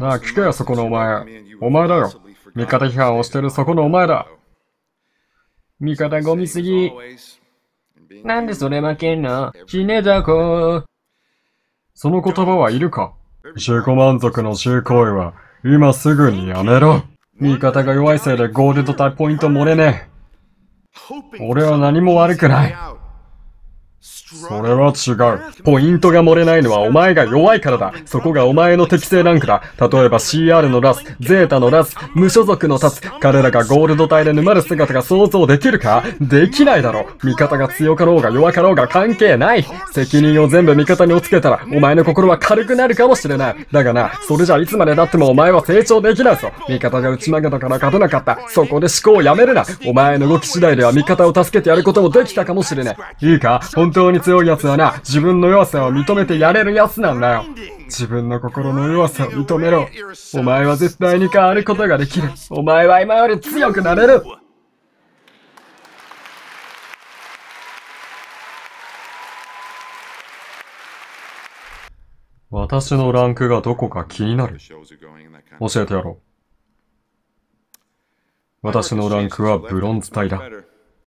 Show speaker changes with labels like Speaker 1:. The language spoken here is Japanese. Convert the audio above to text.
Speaker 1: なあ、聞けよ、そこのお前。お前だよ。味方批判をしてるそこのお前だ。味方ゴミすぎ。なんでそれ負けんの死ねだこ。その言葉はいるか自己満足の集行為は今すぐにやめろ。味方が弱いせいでゴールド対ポイント漏れねえ。俺は何も悪くない。それは違う。ポイントが漏れないのはお前が弱いからだ。そこがお前の適正ランクだ。例えば CR のラス、ゼータのラス、無所属のタス、彼らがゴールド帯で沼る姿が想像できるかできないだろ。味方が強かろうが弱かろうが関係ない。責任を全部味方に押つけたら、お前の心は軽くなるかもしれない。だがな、それじゃいつまで経ってもお前は成長できないぞ。味方がち曲げたから勝てなかった。そこで思考をやめるな。お前の動き次第では味方を助けてやることもできたかもしれない。いいか本当にに強い奴はな、自分の弱さを認めてやれる奴なんだよ。自分の心の弱さを認めろ。お前は絶対に変わることができる。お前は今より強くなれる。
Speaker 2: 私のランクがどこか気になる。教えてやろう。私のランクはブロンズ帯だ。